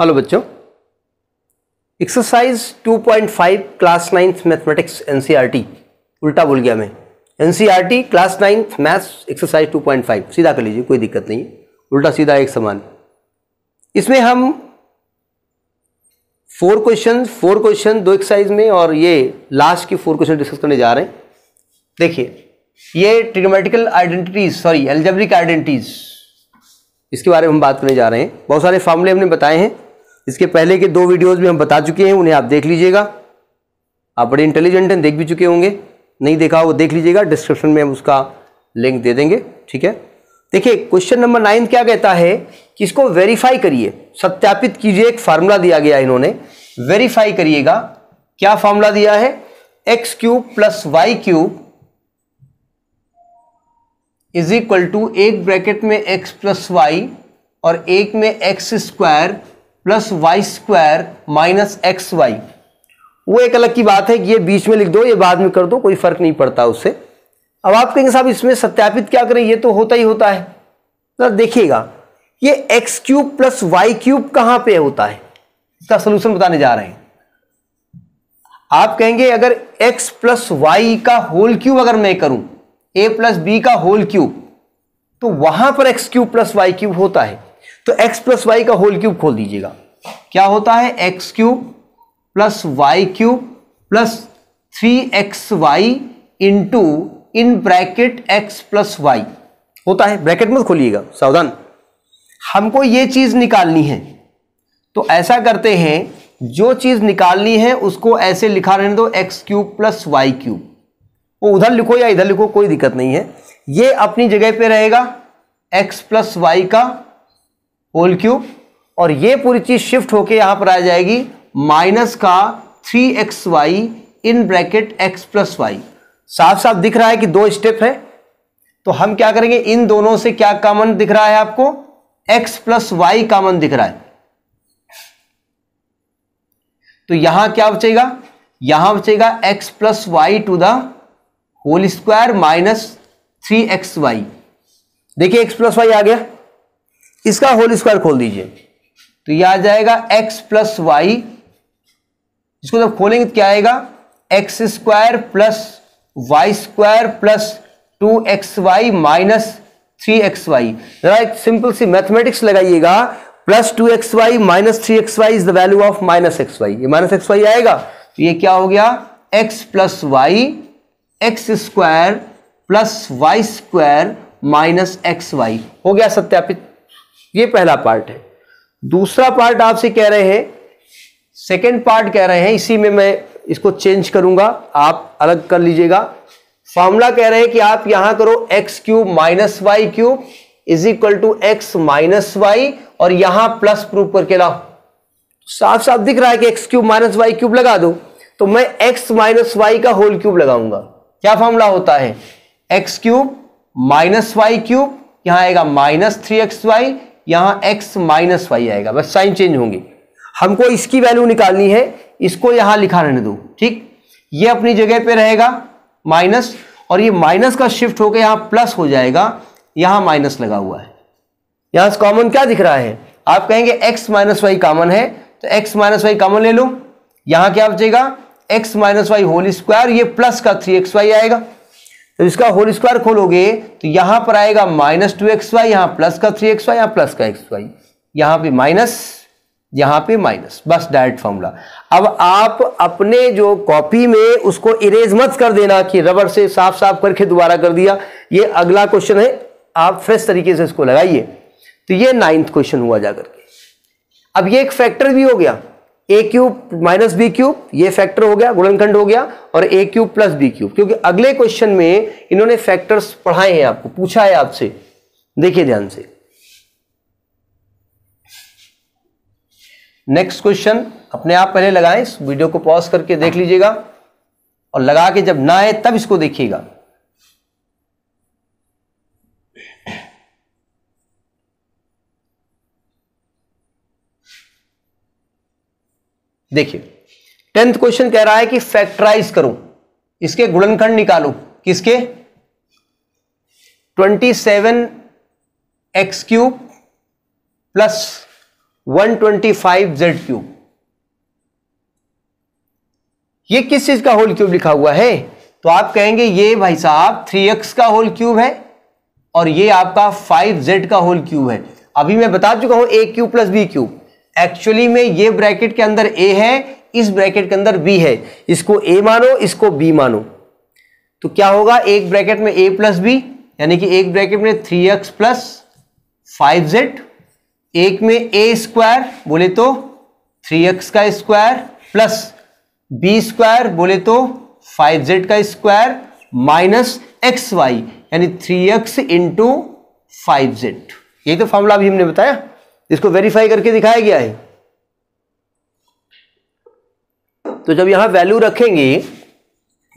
hello बच्चों exercise 2.5 class ninth mathematics NCERT उल्टा बोल गया मैं NCERT class ninth maths exercise 2.5 सीधा कर लीजिए कोई दिक्कत नहीं उल्टा सीधा एक समान इसमें हम फोर क्वेश्चन फोर क्वेश्चन दो एक्सरसाइज में और ये लास्ट की फोर क्वेश्चन डिस्कस करने जा रहे हैं देखिए ये trigonometrical identities sorry algebraic identities इसके बारे में हम बात करने जा रहे हैं बहुत सारे फॉर्मूले हमने बताए हैं इसके पहले के दो वीडियोस भी हम बता चुके हैं उन्हें आप देख लीजिएगा आप बड़े इंटेलिजेंट हैं देख भी चुके होंगे नहीं देखा वो देख लीजिएगा डिस्क्रिप्शन में हम उसका लिंक दे देंगे ठीक है देखिए क्वेश्चन नंबर नाइन क्या कहता है कि इसको वेरीफाई करिए सत्यापित कीजिए एक फार्मूला दिया गया इन्होंने वेरीफाई करिएगा क्या फार्मूला दिया है x cube plus y cube is equal to एक ब्रैकेट में एक्स प्लस वाई और एक में x square plus y square minus x y वो एक अलग की बात है कि ये बीच में लिख दो ये बाद में कर दो कोई फर्क नहीं पड़ता उससे अब आप कहेंगे साहब इसमें सत्यापित क्या करें ये तो होता ही होता है देखिएगा ये x cube plus y cube कहां पे होता है इसका सोल्यूशन बताने जा रहे हैं आप कहेंगे अगर x प्लस वाई का होल क्यूब अगर मैं करूं a प्लस बी का होल क्यूब तो वहां पर x cube plus y cube होता है तो x प्लस वाई का होल क्यूब खोल दीजिएगा क्या होता है x cube plus y cube plus three x y into in bracket x plus y होता है ब्रैकेट मत खोलिएगा सावधान हमको ये चीज निकालनी है तो ऐसा करते हैं जो चीज निकालनी है उसको ऐसे लिखा रहने दो x cube plus y cube वो उधर लिखो या इधर लिखो कोई दिक्कत नहीं है ये अपनी जगह पे रहेगा एक्स प्लस वाई का होल क्यूब और ये पूरी चीज शिफ्ट होके यहां पर आ जाएगी माइनस का three x y in bracket x plus y साफ साफ दिख रहा है कि दो स्टेप है तो हम क्या करेंगे इन दोनों से क्या कॉमन दिख रहा है आपको एक्स प्लस वाई कॉमन दिख रहा है तो यहां क्या बचेगा यहां बचेगा x plus y to the whole square minus three x y देखिए एक्स प्लस वाई आ गया इसका होल स्क्वायर खोल दीजिए तो यह आ जाएगा x प्लस वाई इसको जब खोलेंगे तो क्या आएगा x square plus y square plus two x y minus three x y जरा एक सिंपल सी मैथमेटिक्स लगाइएगा plus two x y minus three x y is the value of minus x y ये माइनस एक्स वाई आएगा तो ये क्या हो गया x plus y x square plus y square minus x y हो गया सत्यापित ये पहला पार्ट है दूसरा पार्ट आपसे कह रहे हैं सेकेंड पार्ट कह रहे हैं इसी में मैं इसको चेंज करूंगा आप अलग कर लीजिएगा फॉर्मूला कह रहे हैं कि आप यहां करो x cube minus y cube is equal to x minus y और यहां प्लस प्रूफ करके लाओ साफ साफ दिख रहा है कि x cube minus y cube लगा दो तो मैं एक्स माइनस वाई का होल क्यूब लगाऊंगा क्या फॉर्मूला होता है x cube minus y cube यहां आएगा माइनस थ्री एक्स वाई यहां एक्स माइनस वाई आएगा बस साइन चेंज होंगे हमको इसकी वैल्यू निकालनी है इसको यहां लिखा रहने दो ठीक ये अपनी जगह पे रहेगा माइनस और ये माइनस का शिफ्ट होकर यहां प्लस हो जाएगा यहां माइनस लगा हुआ है यहां से कॉमन क्या दिख रहा है आप कहेंगे एक्स माइनस वाई कॉमन है तो एक्स माइनस वाई कॉमन ले लो यहां क्या बचेगा x minus y whole square ये प्लस का थ्री एक्स वाई आएगा तो इसका होल स्क्वायर खोलोगे तो यहां पर आएगा माइनस टू एक्स वाई यहां प्लस का थ्री एक्स वाई यहां प्लस का एक्स वाई यहां पर माइनस यहां पे माइनस बस डायरेक्ट फॉर्मूला अब आप अपने जो कॉपी में उसको इरेज मत कर देना कि रबर से साफ साफ करके दोबारा कर दिया ये अगला क्वेश्चन है आप फ्रेश तरीके से इसको लगाइए तो ये नाइन्थ क्वेश्चन हुआ जाकर के अब ये एक फैक्टर भी हो गया a cube minus b cube ये फैक्टर हो गया गुणनखंड हो गया और a cube plus b cube क्योंकि अगले क्वेश्चन में इन्होंने फैक्टर्स पढ़ाए हैं आपको पूछा है आपसे देखिए ध्यान से नेक्स्ट क्वेश्चन अपने आप पहले लगाएं इस वीडियो को पॉज करके देख लीजिएगा और लगा के जब ना आए तब इसको देखिएगा देखिए टेंथ क्वेश्चन कह रहा है कि फैक्टराइज करो इसके गुणनखंड निकालो किसके 27 seven x cube plus one twenty five z cube ये किस चीज का होल क्यूब लिखा हुआ है तो आप कहेंगे ये भाई साहब थ्री एक्स का होल क्यूब है और ये आपका फाइव जेड का होल क्यूब है अभी मैं बता चुका हूं a cube plus b cube actually में ये ब्रैकेट के अंदर ए है इस ब्रैकेट के अंदर बी है इसको ए मानो इसको बी मानो तो क्या होगा एक ब्रैकेट में ए प्लस बी यानी कि एक ब्रैकेट में three x plus five z एक में ए स्क्वायर बोले तो थ्री एक्स का स्क्वायर प्लस बी स्क्वायर बोले तो फाइव जेड का स्क्वायर माइनस एक्स वाई यानी three x into five z यही तो फॉर्मूला अभी हमने बताया इसको वेरीफाई करके दिखाया गया है तो जब यहां वैल्यू रखेंगे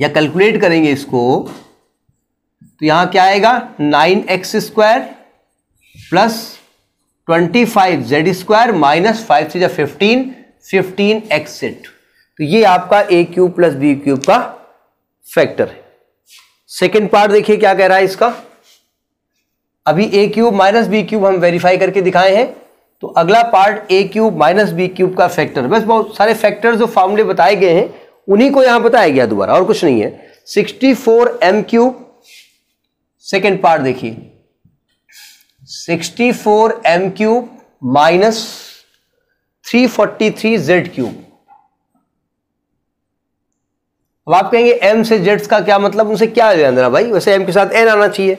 या कैलकुलेट करेंगे इसको तो यहां क्या आएगा nine x square plus twenty five z square minus five से जब फिफ्टीन फिफ्टीन एक्स सेट तो ये आपका a cube plus b cube का फैक्टर है सेकेंड पार्ट देखिए क्या कह रहा है इसका अभी a cube minus b cube हम वेरीफाई करके दिखाए हैं तो अगला part a cube minus b cube का फैक्टर बस बहुत सारे फैक्टर जो फॉर्मूले बताए गए हैं उन्हीं को यहां बताया गया दोबारा और कुछ नहीं है sixty four m cube second part देखिए sixty four m cube minus three forty three z cube अब आप कहेंगे एम से जेड्स का क्या मतलब उनसे क्या लेना भाई वैसे एम के साथ एन आना चाहिए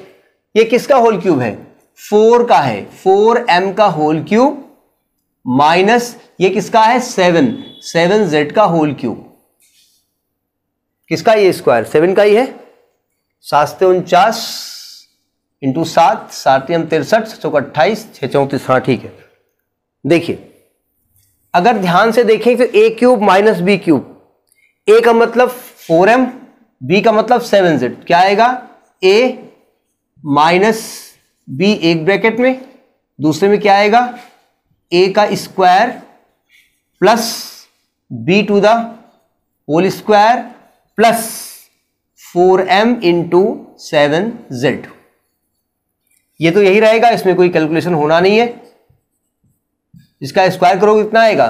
ये किसका होल क्यूब है फोर का है फोर एम का होल क्यूब माइनस ये किसका है सेवन सेवन जेड का होल क्यूब किसका ये स्क्वायर सेवन का ही है सात उनचास इंटू सात सातम तिरसठ सौ अट्ठाईस छः चौंतीस हाँ ठीक है देखिए अगर ध्यान से देखें तो a cube minus b cube a का मतलब फोर एम बी का मतलब सेवन जेड क्या आएगा ए माइनस बी एक ब्रैकेट में दूसरे में क्या आएगा ए का square plus b to the whole square plus four m into seven z ये तो यही रहेगा इसमें कोई कैलकुलेशन होना नहीं है इसका स्क्वायर करोगे कितना आएगा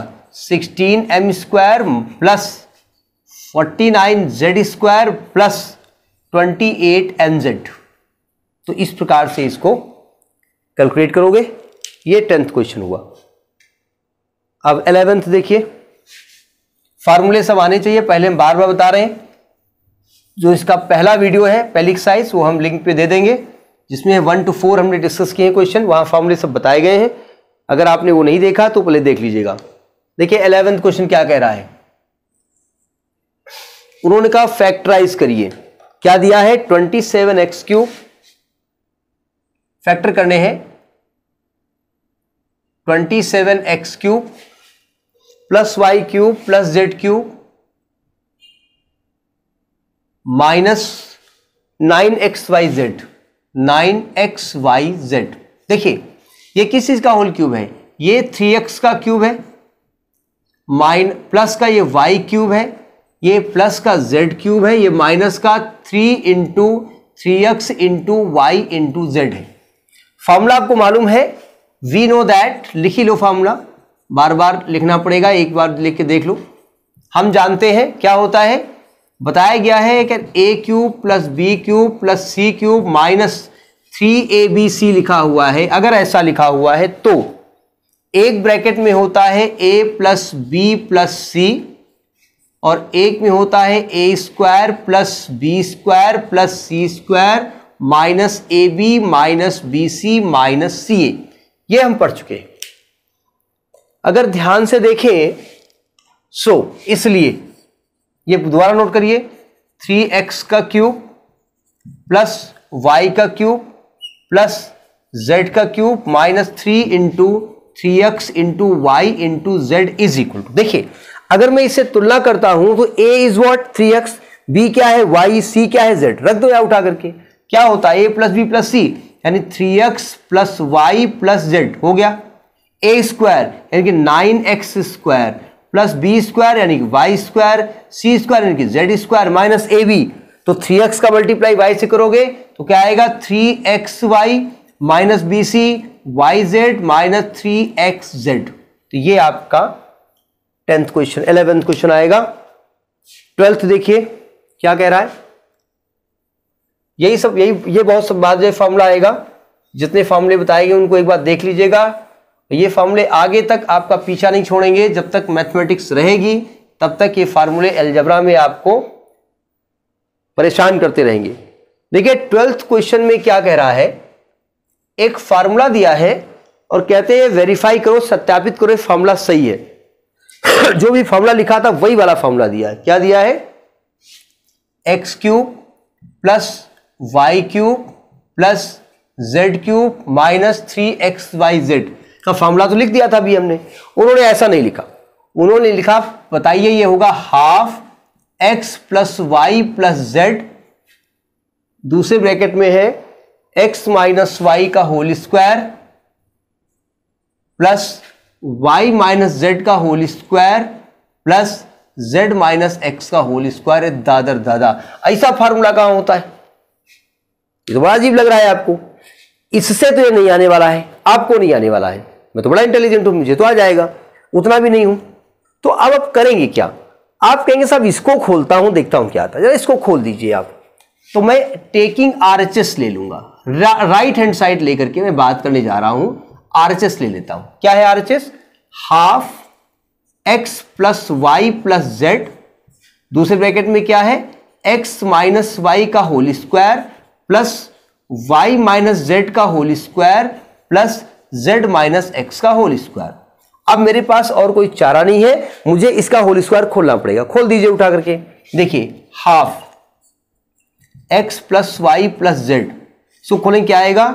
sixteen m square plus forty nine z square plus twenty eight m z तो इस प्रकार से इसको कैलकुलेट करोगे ये टेंथ क्वेश्चन हुआ अब एलेवेंथ देखिए फार्मूले सब आने चाहिए पहले हम बार बार बता रहे हैं जो इसका पहला वीडियो है पहली एक्सरसाइज वो हम लिंक पे दे देंगे जिसमें वन टू फोर हमने डिस्कस किए हैं क्वेश्चन वहाँ फार्मूले सब बताए गए हैं अगर आपने वो नहीं देखा तो पहले देख लीजिएगा देखिए एलेवेंथ क्वेश्चन क्या कह रहा है उन्होंने कहा फैक्टराइज करिए क्या दिया है twenty seven x cube factor करने हैं twenty seven x cube plus y cube plus z cube minus nine x y z nine x y z देखिए ये किस चीज का होल क्यूब है ये थ्री एक्स का क्यूब है माइन प्लस का ये वाई क्यूब है ये प्लस का जेड क्यूब है ये माइनस का three into three x into y into z है फॉर्मूला आपको मालूम है वी नो दैट लिखी लो फार्मूला बार बार लिखना पड़ेगा एक बार लिख के देख लो हम जानते हैं क्या होता है बताया गया है कि a cube plus b cube plus c cube minus three a b c लिखा हुआ है अगर ऐसा लिखा हुआ है तो एक ब्रैकेट में होता है a plus b plus c और एक में होता है a square plus b square plus c square minus a b minus b c minus c a ये हम पढ़ चुके हैं अगर ध्यान से देखें सो so, इसलिए ये दोबारा नोट करिए थ्री एक्स का क्यूब प्लस वाई का क्यूब प्लस जेड का cube minus three into three x into y into z is equal to देखिए अगर मैं इसे तुलना करता हूं तो a is what three x b क्या है वाई सी क्या है जेड रख दो या उठा करके क्या होता है a plus b plus c यानी three x plus y plus z हो गया ए स्क्वायर यानी कि nine x square plus b square यानी कि वाई स्क्वायर सी स्क्वायर यानी कि z square minus a b तो थ्री एक्स का मल्टीप्लाई वाई से करोगे तो क्या आएगा three x y minus b c y z minus three x z तो ये आपका टेंथ क्वेश्चन इलेवेंथ क्वेश्चन आएगा ट्वेल्थ देखिए क्या कह रहा है यही सब यही ये बहुत सब बात जो फॉर्मूला आएगा जितने फॉर्मूले बताए गए उनको एक बार देख लीजिएगा ये फॉर्मूले आगे तक आपका पीछा नहीं छोड़ेंगे जब तक मैथमेटिक्स रहेगी तब तक ये फार्मूले एल्जबरा में आपको परेशान करते रहेंगे देखिए ट्वेल्थ क्वेश्चन में क्या कह रहा है एक फार्मूला दिया है और कहते हैं वेरीफाई करो सत्यापित करो फॉर्मूला सही है जो भी फॉर्मूला लिखा था वही वाला फार्मूला दिया है क्या दिया है x cube plus y cube plus z cube minus three x y z का फॉर्मूला तो लिख दिया था अभी हमने उन्होंने ऐसा नहीं लिखा उन्होंने लिखा बताइए ये होगा half x plus y plus z दूसरे ब्रैकेट में है एक्स माइनस वाई का whole square plus y minus z का whole square plus z minus x का होल स्क्वायर दादर दादा ऐसा फार्मूला कहां होता है ये तो बड़ा अजीब लग रहा है आपको इससे तो ये नहीं आने वाला है आपको नहीं आने वाला है मैं तो बड़ा इंटेलिजेंट हूँ मुझे तो आ जाएगा उतना भी नहीं हूँ तो अब आप करेंगे क्या आप कहेंगे साहब इसको खोलता हूँ देखता हूँ क्या आता है इसको खोल दीजिए आप तो मैं टेकिंग आर ले लूंगा रा, राइट हैंड साइड लेकर के मैं बात करने जा रहा हूँ आर ले लेता हूँ क्या है R H S half x plus y plus z दूसरे ब्रैकेट में क्या है एक्स माइनस वाई का whole square plus y minus z का whole square plus z minus x का होल स्क्वायर अब मेरे पास और कोई चारा नहीं है मुझे इसका होल स्क्वायर खोलना पड़ेगा खोल दीजिए उठा करके देखिए half x plus y plus z so खोलें क्या आएगा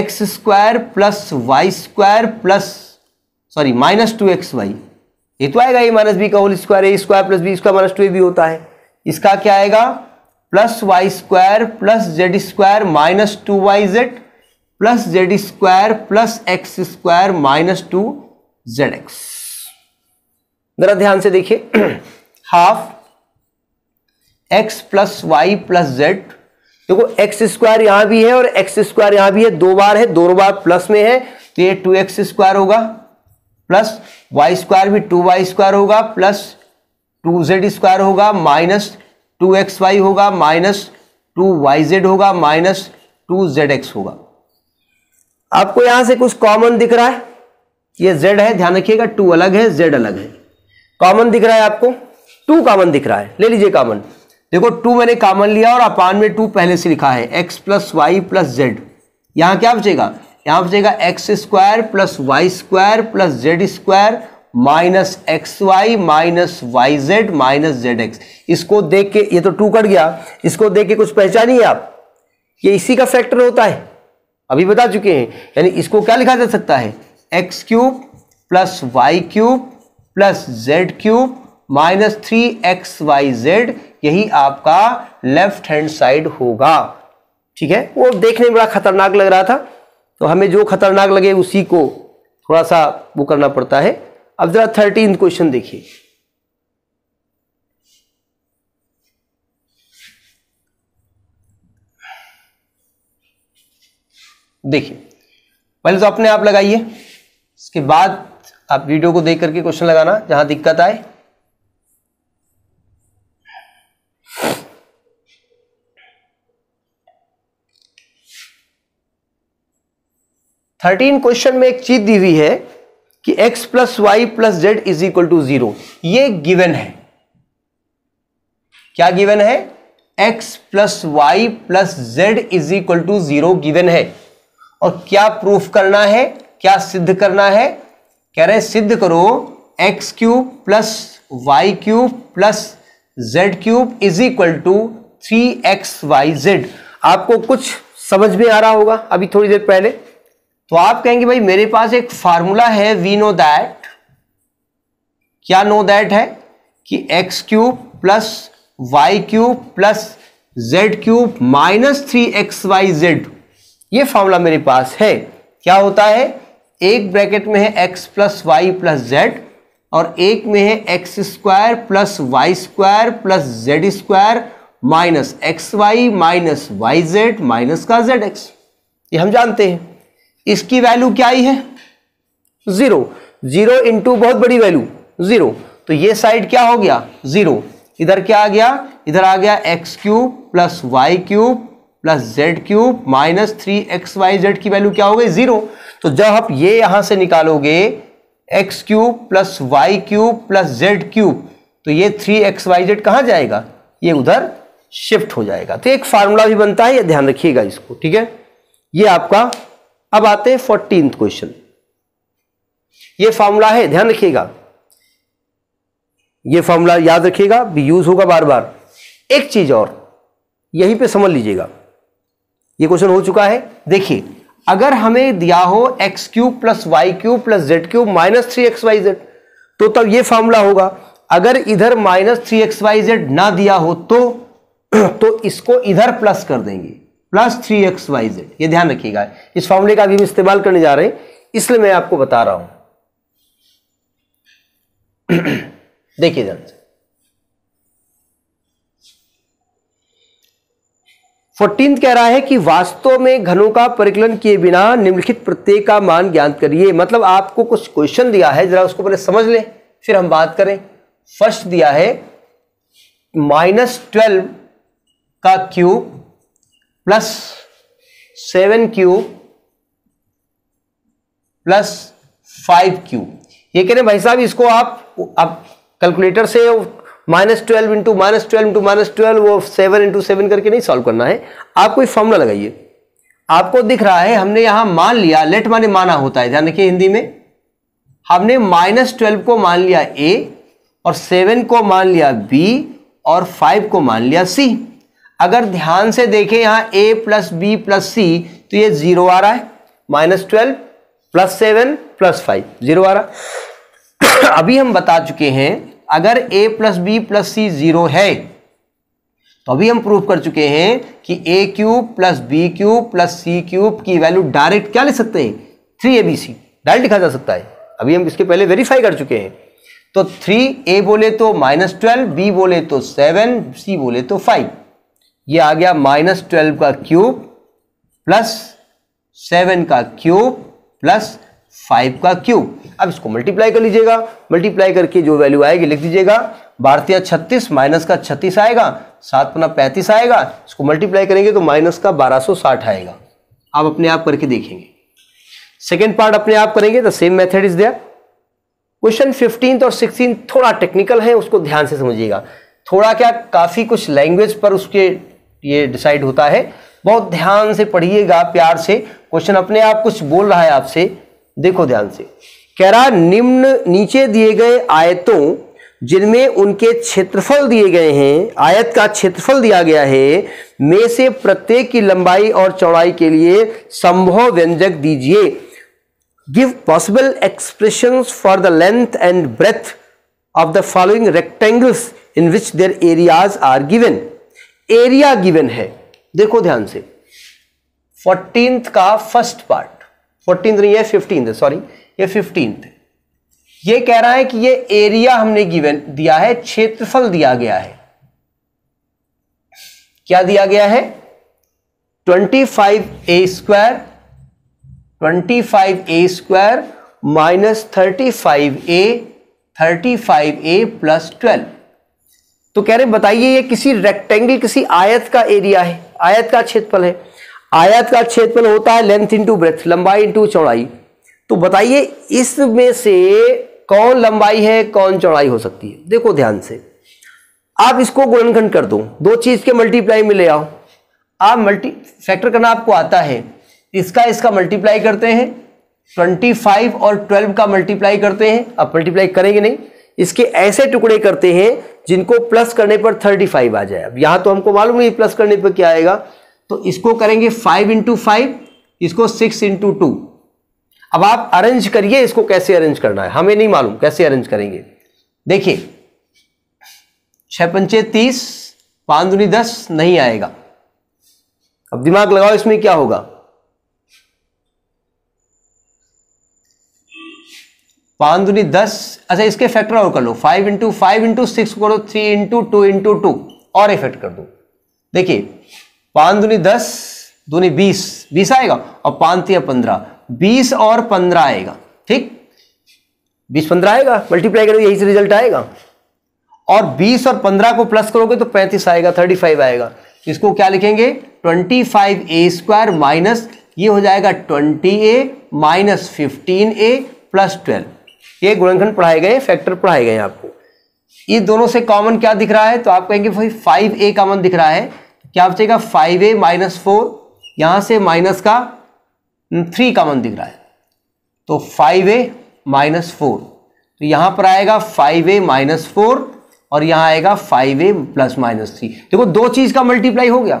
x square plus y square plus sorry minus two x y ये तो आएगा ए माइनस बी का whole square a square plus b square minus two a भी होता है इसका क्या आएगा plus y square plus z square minus two y z plus z square plus x square minus two z x जरा ध्यान से देखिए half x plus y plus z देखो एक्स स्क्वायर यहां भी है और एक्स स्क्वायर यहां भी है दो बार है दो बार प्लस में है तो ये टू एक्स स्क्वायर होगा प्लस वाई स्क्वायर भी टू वाई स्क्वायर होगा प्लस टू जेड स्क्वायर होगा माइनस टू एक्स वाई होगा माइनस टू वाई जेड होगा माइनस टू जेड एक्स होगा आपको यहां से कुछ कॉमन दिख रहा है ये जेड है ध्यान रखिएगा टू अलग है जेड अलग है कॉमन दिख रहा है आपको टू कॉमन दिख रहा है ले लीजिए कॉमन देखो टू मैंने कॉमन लिया और अपान में टू पहले से लिखा है x plus y plus z यहां क्या बचेगा यहां बचेगा x square plus y square plus z square minus x y minus y z minus z x इसको देख के ये तो टू कट गया इसको देख के कुछ पहचानिए आप ये इसी का फैक्टर होता है अभी बता चुके हैं यानी इसको क्या लिखा जा सकता है x cube plus y cube plus z cube minus three x y z यही आपका लेफ्ट हैंड साइड होगा ठीक है वो देखने में बड़ा खतरनाक लग रहा था तो हमें जो खतरनाक लगे उसी को थोड़ा सा वो करना पड़ता है अब जरा थर्टीन क्वेश्चन देखिए देखिए पहले तो अपने आप लगाइए इसके बाद आप वीडियो को देख करके क्वेश्चन लगाना जहां दिक्कत आए थर्टीन क्वेश्चन में एक चीज दी हुई है कि x plus y plus z is equal to zero given है क्या गिवन है x plus y plus z is equal to zero given है और क्या प्रूफ करना है क्या सिद्ध करना है कह रहे सिद्ध करो x cube plus y cube plus z cube is equal to three x y z आपको कुछ समझ में आ रहा होगा अभी थोड़ी देर पहले तो आप कहेंगे भाई मेरे पास एक फार्मूला है वी नो दैट क्या नो दैट है कि x cube plus y cube plus z cube minus three x y z ये फार्मूला मेरे पास है क्या होता है एक ब्रैकेट में है x plus y plus z और एक में है x square plus y square plus z square minus x y minus y z minus का जेड एक्स ये हम जानते हैं इसकी वैल्यू क्या आई है जीरो जीरो इंटू बहुत बड़ी वैल्यू जीरो तो ये साइड क्या हो गया जीरो इधर क्या आ गया इधर आ गया x cube plus y cube plus z cube minus three x y z की वैल्यू क्या हो गई जीरो तो जब आप ये यहां से निकालोगे x cube plus y cube plus z cube तो ये थ्री एक्स वाई जेड कहां जाएगा ये उधर शिफ्ट हो जाएगा तो एक फार्मूला भी बनता है ये ध्यान रखिएगा इसको ठीक है ये आपका अब आते हैं फोर्टीन क्वेश्चन ये फॉर्मूला है ध्यान रखिएगा ये फॉर्मूला याद रखिएगा भी यूज होगा बार बार एक चीज और यहीं पे समझ लीजिएगा ये क्वेश्चन हो चुका है देखिए अगर हमें दिया हो x cube plus y cube plus z cube minus three x y z तो तब ये फॉर्मूला होगा अगर इधर minus three x y z ना दिया हो तो तो इसको इधर प्लस कर देंगे plus three x y z ये ध्यान रखिएगा इस फॉर्मूले का अभी हम इस्तेमाल करने जा रहे हैं इसलिए मैं आपको बता रहा हूं देखिए ध्यान से फोर्टीन कह रहा है कि वास्तव में घनों का परिकलन किए बिना निम्नलिखित प्रत्येक का मान ज्ञात करिए मतलब आपको कुछ क्वेश्चन दिया है जरा उसको पहले समझ लें फिर हम बात करें फर्स्ट दिया है माइनस ट्वेल्व का cube plus seven cube plus five cube ये कह रहे भाई साहब इसको आप आप कैलकुलेटर से minus twelve into minus twelve into minus twelve वो सेवन इंटू सेवन करके नहीं सॉल्व करना है आप कोई फॉर्मूला लगाइए आपको दिख रहा है हमने यहां मान लिया लेट माने माना होता है ध्यान रखिए हिंदी में हमने माइनस ट्वेल्व को मान लिया ए और सेवन को मान लिया बी और फाइव को मान लिया सी अगर ध्यान से देखें यहां a plus b plus c तो ये जीरो आ रहा है minus twelve plus seven plus five zero आ रहा अभी हम बता चुके हैं अगर a plus b plus c zero है तो अभी हम प्रूफ कर चुके हैं कि a cube plus b cube plus c cube की वैल्यू डायरेक्ट क्या लिख सकते हैं three a b c direct लिखा जा सकता है अभी हम इसके पहले वेरीफाई कर चुके हैं तो थ्री ए बोले तो माइनस ट्वेल्व बी बोले तो सेवन सी बोले तो फाइव ये आ गया माइनस ट्वेल्व का क्यूब प्लस सेवन का क्यूब प्लस फाइव का क्यूब अब इसको मल्टीप्लाई कर लीजिएगा मल्टीप्लाई करके जो वैल्यू आएगी लिख दीजिएगा भारतीय छत्तीस माइनस का छत्तीस आएगा सात पुना पैंतीस आएगा इसको मल्टीप्लाई करेंगे तो माइनस का बारह सौ साठ आएगा आप अपने आप करके देखेंगे सेकेंड पार्ट अपने आप करेंगे तो same method is there question fifteenth और सिक्सटीन थोड़ा टेक्निकल है उसको ध्यान से समझिएगा थोड़ा क्या काफ़ी कुछ लैंग्वेज पर उसके ये डिसाइड होता है बहुत ध्यान से पढ़िएगा प्यार से क्वेश्चन अपने आप कुछ बोल रहा है आपसे देखो ध्यान से कह रहा निम्न नीचे दिए गए आयतों जिनमें उनके क्षेत्रफल दिए गए हैं आयत का क्षेत्रफल दिया गया है में से प्रत्येक की लंबाई और चौड़ाई के लिए संभव व्यंजक दीजिए give possible expression for the length and breadth of the following rectangles in which their areas are given area given है देखो ध्यान से फोर्टीन का फर्स्ट पार्ट फोर्टीन नहीं है फिफ्टींथ सॉरी ये फिफ्टींथ ये कह रहा है कि ये एरिया हमने गिवन दिया है क्षेत्रफल दिया गया है क्या दिया गया है 25 a square twenty five a square minus thirty five a thirty five a plus twelve तो कह रहे बताइए ये किसी रेक्टेंगल किसी आयत का एरिया है आयत का क्षेत्रफल है आयत का क्षेत्रफल होता है लेंथ इंटू ब्रेथ लंबाई इंटू चौड़ाई तो बताइए इसमें से कौन लंबाई है कौन चौड़ाई हो सकती है देखो ध्यान से आप इसको गुणनखंड कर दो दो चीज के मल्टीप्लाई में ले आओ आप मल्टी फैक्टर करना आपको आता है इसका इसका मल्टीप्लाई करते हैं ट्वेंटी फाइव और ट्वेल्व का मल्टीप्लाई करते हैं आप मल्टीप्लाई करेंगे नहीं इसके ऐसे टुकड़े करते हैं जिनको प्लस करने पर थर्टी फाइव आ जाए अब यहाँ तो हमको मालूम नहीं प्लस करने पर क्या आएगा तो इसको करेंगे फाइव इंटू फाइव इसको सिक्स इंटू टू अब आप अरेंज करिए इसको कैसे अरेंज करना है हमें नहीं मालूम कैसे अरेंज करेंगे देखिए छह पंचे तीस पांच दूनी दस नहीं आएगा अब दिमाग लगाओ इसमें क्या होगा पाँच दूनी दस अच्छा इसके फैक्टर और कर लो five into five into six करो three into two into two और इफेक्ट कर दो देखिए पाँच दूनी दस दूनी बीस बीस आएगा और पाँच या पंद्रह बीस और पंद्रह आएगा ठीक बीस पंद्रह आएगा मल्टीप्लाई करोगे यही से रिजल्ट आएगा और बीस और पंद्रह को प्लस करोगे तो पैंतीस आएगा थर्टी फाइव आएगा इसको क्या लिखेंगे twenty five a square minus ये हो जाएगा twenty a minus fifteen a plus twelve ये गुणनखंड पढ़ाए गए फैक्टर पढ़ाए गए आपको ये दोनों से कॉमन क्या दिख रहा है तो आप कहेंगे भाई फाइव ए कॉमन दिख रहा है क्या बचेगा फाइव ए माइनस फोर यहां से माइनस का थ्री कॉमन दिख रहा है तो फाइव ए माइनस फोर तो यहां पर आएगा फाइव ए माइनस फोर और यहां आएगा five a plus minus three देखो दो चीज़ का मल्टीप्लाई हो गया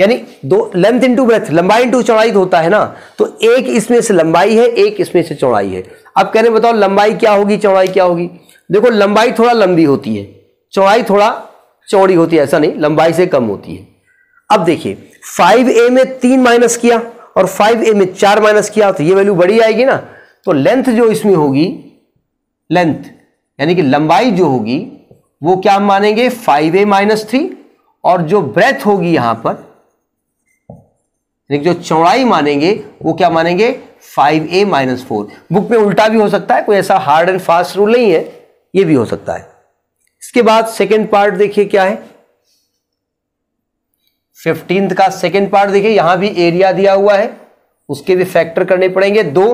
यानी दो लेंथ इंटू ब्रेथ लंबाई इंटू चौड़ाई तो होता है ना तो एक इसमें से लंबाई है एक इसमें से चौड़ाई है अब कह रहे बताओ लंबाई क्या होगी चौड़ाई क्या होगी देखो लंबाई थोड़ा लंबी होती है चौड़ाई थोड़ा चौड़ी होती है ऐसा नहीं लंबाई से कम होती है अब देखिए फाइव ए में तीन माइनस किया और फाइव ए में चार माइनस किया तो ये वैल्यू बड़ी आएगी ना तो लेंथ जो इसमें होगी लेंथ यानी कि लंबाई जो होगी वो क्या मानेंगे फाइव ए माइनस थ्री और जो ब्रेथ होगी यहां पर यानी जो चौड़ाई मानेंगे वो क्या मानेंगे five a minus four book में उल्टा भी हो सकता है कोई ऐसा हार्ड एंड फास्ट रूल नहीं है ये भी हो सकता है इसके बाद सेकेंड पार्ट देखिए क्या है फिफ्टींथ का सेकेंड पार्ट देखिए यहां भी एरिया दिया हुआ है उसके भी फैक्टर करने पड़ेंगे दो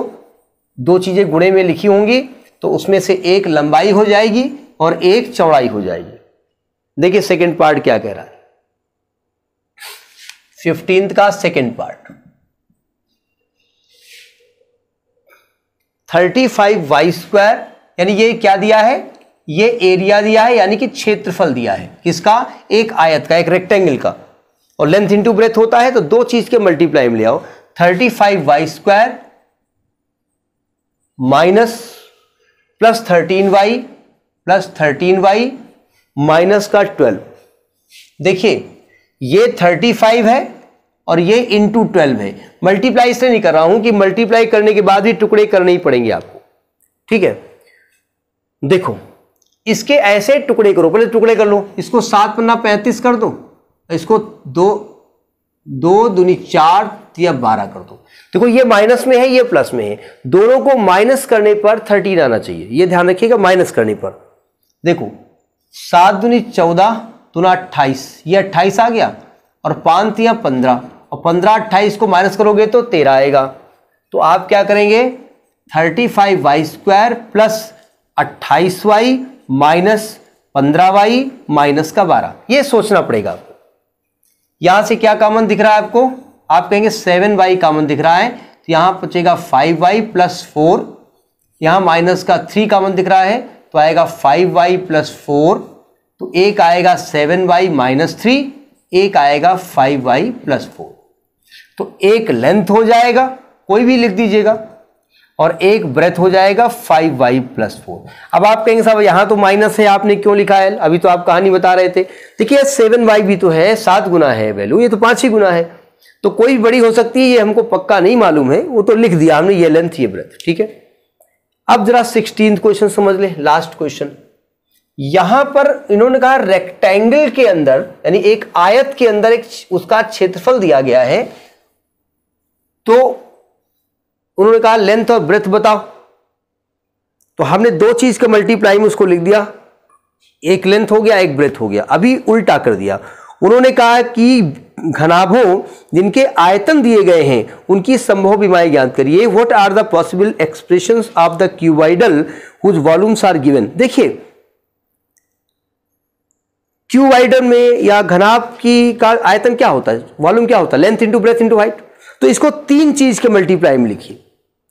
दो चीजें गुणे में लिखी होंगी तो उसमें से एक लंबाई हो जाएगी और एक चौड़ाई हो जाएगी देखिए सेकेंड पार्ट क्या कह रहा है फिफ्टींथ का second part thirty five y square यानी ये क्या दिया है ये एरिया दिया है यानी कि क्षेत्रफल दिया है किसका एक आयत का एक रेक्टेंगल का और लेंथ इंटू ब्रेथ होता है तो दो चीज के मल्टीप्लाई में ले आओ thirty five y square minus plus thirteen y plus thirteen y minus का ट्वेल्व देखिए ये थर्टी फाइव है और ये इंटू ट्वेल्व है मल्टीप्लाई इसलिए नहीं कर रहा हूं कि मल्टीप्लाई करने के बाद ही टुकड़े करने ही पड़ेंगे आपको ठीक है देखो इसके ऐसे टुकड़े करो पहले टुकड़े कर लो इसको सात पन्ना पैंतीस कर दो इसको दो दो दुनी चार या बारह कर दो देखो ये माइनस में है ये प्लस में है दोनों को माइनस करने पर थर्टीन आना चाहिए ये ध्यान रखिएगा माइनस करने पर देखो सात दुनी चौदह दुना अट्ठाईस ये अट्ठाईस आ गया और पांच या पंद्रह और पंद्रह अट्ठाईस को माइनस करोगे तो तेरह आएगा तो आप क्या करेंगे thirty five y square plus अट्ठाईस वाई माइनस पंद्रह वाई माइनस का बारह ये सोचना पड़ेगा आपको यहां से क्या कॉमन दिख रहा है आपको आप कहेंगे सेवन वाई कॉमन दिख रहा है तो यहां पूछेगा फाइव वाई प्लस फोर यहां माइनस का थ्री कॉमन दिख रहा है तो आएगा फाइव वाई प्लस फोर तो एक आएगा सेवन वाई माइनस थ्री एक आएगा फाइव वाई प्लस फोर तो एक लेंथ हो जाएगा कोई भी लिख दीजिएगा और एक ब्रेथ हो जाएगा फाइव वाई प्लस फोर अब आप कहेंगे साहब यहां तो माइनस है आपने क्यों लिखा है अभी तो आप कहानी बता रहे थे देखिए सेवन वाई भी तो है सात गुना है वैल्यू ये तो पांच ही गुना है तो कोई बड़ी हो सकती है ये हमको पक्का नहीं मालूम है वो तो लिख दिया हमने ये लेंथ ये ब्रेथ ठीक है अब जरा सिक्सटीन क्वेश्चन समझ ले लास्ट क्वेश्चन यहां पर इन्होंने कहा रेक्टेंगल के अंदर यानी एक आयत के अंदर एक उसका क्षेत्रफल दिया गया है तो उन्होंने कहा लेंथ और ब्रेथ बताओ तो हमने दो चीज के मल्टीप्लाई में उसको लिख दिया एक लेंथ हो गया एक ब्रेथ हो गया अभी उल्टा कर दिया उन्होंने कहा कि घनाभों जिनके आयतन दिए गए हैं उनकी संभव बीमारी ज्ञात करिए what are the possible expression of the cuboidal whose volumes are given देखिए क्यू वाइडन में या घनाभ की का आयतन क्या होता है वॉल्यूम क्या होता है length into breadth into height तो इसको तीन चीज के मल्टीप्लाई में लिखिए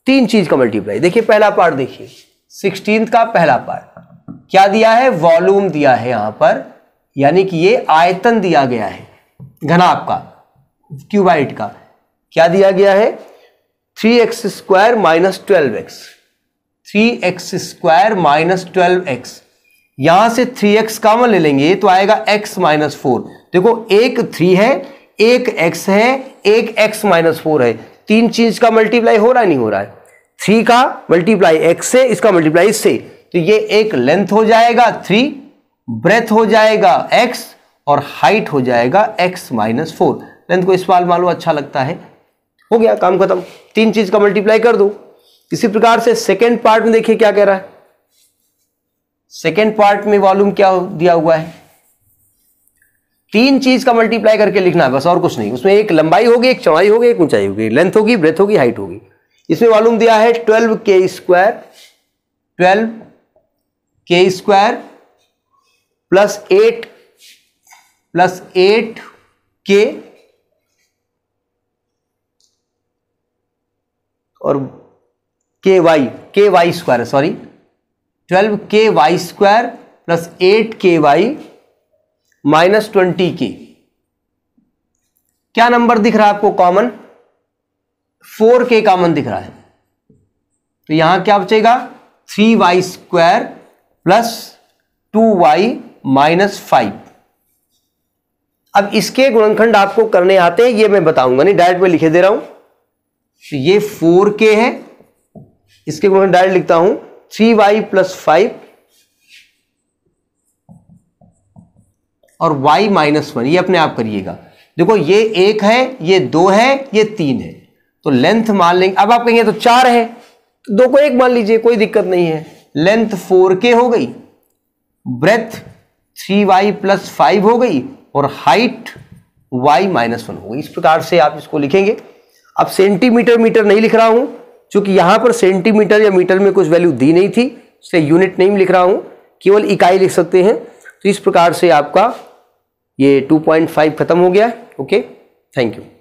तीन चीज का मल्टीप्लाई देखिए पहला पार्ट देखिए सिक्सटीन का पहला पार्ट क्या दिया है वॉल्यूम दिया है यहां पर यानी कि ये आयतन दिया गया है घनाब का क्यूबाइट का क्या दिया गया है three x square minus twelve x three x square minus twelve x यहां से थ्री एक्स कामन ले लेंगे तो आएगा एक्स माइनस फोर देखो एक थ्री है एक एक्स है एक एक्स माइनस फोर है तीन चीज का मल्टीप्लाई हो रहा है नहीं हो रहा है थ्री का मल्टीप्लाई एक्स से इसका मल्टीप्लाई इससे तो ये एक लेंथ हो जाएगा थ्री ब्रेथ हो जाएगा एक्स और हाइट हो जाएगा एक्स माइनस फोर लेंथ को इस बार मान लो अच्छा लगता है हो गया काम खत्म तीन चीज का मल्टीप्लाई कर दो इसी प्रकार से सेकेंड पार्ट में देखिए क्या कह रहा है सेकेंड पार्ट में वॉल्यूम क्या दिया हुआ है तीन चीज का मल्टीप्लाई करके लिखना है बस और कुछ नहीं उसमें एक लंबाई होगी एक चौड़ाई होगी एक ऊंचाई होगी लेंथ होगी ब्रेथ होगी हाइट होगी इसमें वॉल्यूम दिया है twelve k square twelve k square plus eight plus eight k और k y k y square sorry twelve k y square plus eight k y minus twenty k क्या number दिख रहा है आपको कॉमन फोर के common दिख रहा है तो यहां क्या बचेगा three y square plus two y minus five अब इसके गुणनखंड आपको करने आते हैं ये मैं बताऊंगा नहीं डायरेक्ट में लिखे दे रहा हूं तो ये फोर के है इसके गुणनखंड डायरेक्ट लिखता हूं थ्री वाई प्लस फाइव और y माइनस वन ये अपने आप करिएगा देखो ये एक है ये दो है ये तीन है तो लेंथ मान लेंगे अब आप कहेंगे तो चार है तो दो को एक मान लीजिए कोई दिक्कत नहीं है लेंथ फोर के हो गई breadth three y plus five हो गई और हाइट y माइनस वन हो गई इस प्रकार से आप इसको लिखेंगे अब सेंटीमीटर मीटर नहीं लिख रहा हूं चूंकि यहाँ पर सेंटीमीटर या मीटर में कुछ वैल्यू दी नहीं थी इसलिए यूनिट नहीं लिख रहा हूँ केवल इकाई लिख सकते हैं तो इस प्रकार से आपका ये 2.5 खत्म हो गया है ओके थैंक यू